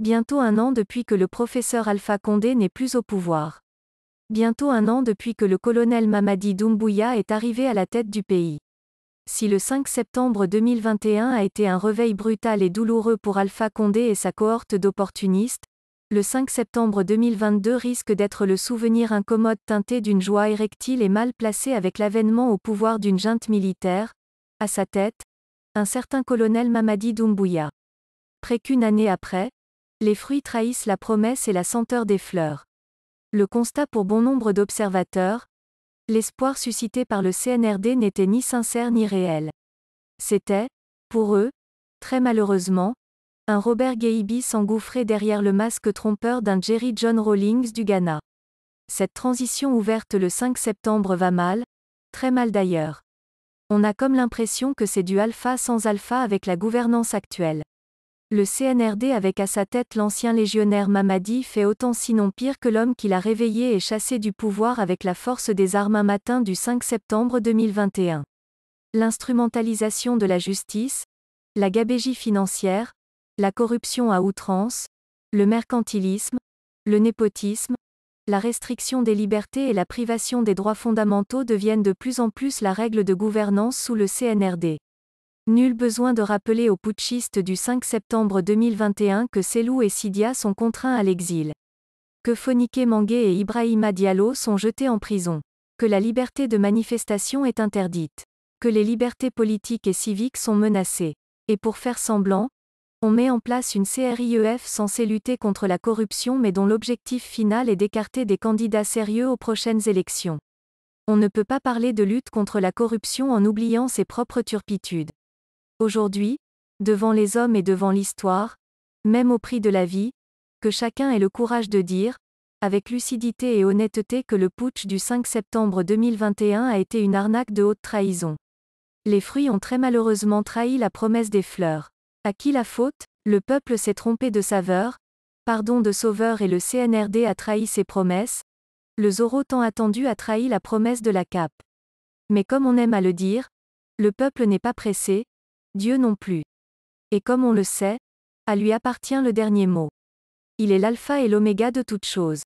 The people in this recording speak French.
Bientôt un an depuis que le professeur Alpha Condé n'est plus au pouvoir. Bientôt un an depuis que le colonel Mamadi Doumbouya est arrivé à la tête du pays. Si le 5 septembre 2021 a été un réveil brutal et douloureux pour Alpha Condé et sa cohorte d'opportunistes, le 5 septembre 2022 risque d'être le souvenir incommode teinté d'une joie érectile et mal placée avec l'avènement au pouvoir d'une junte militaire, à sa tête, un certain colonel Mamadi Doumbouya. Près qu'une année après, les fruits trahissent la promesse et la senteur des fleurs. Le constat pour bon nombre d'observateurs, l'espoir suscité par le CNRD n'était ni sincère ni réel. C'était, pour eux, très malheureusement, un Robert Gahibi s'engouffrait derrière le masque trompeur d'un Jerry John Rawlings du Ghana. Cette transition ouverte le 5 septembre va mal, très mal d'ailleurs. On a comme l'impression que c'est du alpha sans alpha avec la gouvernance actuelle. Le CNRD avec à sa tête l'ancien légionnaire Mamadi fait autant sinon pire que l'homme qu'il a réveillé et chassé du pouvoir avec la force des armes un matin du 5 septembre 2021. L'instrumentalisation de la justice, la gabégie financière, la corruption à outrance, le mercantilisme, le népotisme, la restriction des libertés et la privation des droits fondamentaux deviennent de plus en plus la règle de gouvernance sous le CNRD. Nul besoin de rappeler aux putschistes du 5 septembre 2021 que Selou et Sidia sont contraints à l'exil. Que Fonike mangue et Ibrahima Diallo sont jetés en prison. Que la liberté de manifestation est interdite. Que les libertés politiques et civiques sont menacées. Et pour faire semblant, on met en place une CRIEF censée lutter contre la corruption mais dont l'objectif final est d'écarter des candidats sérieux aux prochaines élections. On ne peut pas parler de lutte contre la corruption en oubliant ses propres turpitudes. Aujourd'hui, devant les hommes et devant l'histoire, même au prix de la vie, que chacun ait le courage de dire, avec lucidité et honnêteté que le putsch du 5 septembre 2021 a été une arnaque de haute trahison. Les fruits ont très malheureusement trahi la promesse des fleurs. À qui la faute Le peuple s'est trompé de saveur, pardon de sauveur et le CNRD a trahi ses promesses, le Zorro tant attendu a trahi la promesse de la cape. Mais comme on aime à le dire, le peuple n'est pas pressé, Dieu non plus. Et comme on le sait, à lui appartient le dernier mot. Il est l'alpha et l'oméga de toute chose.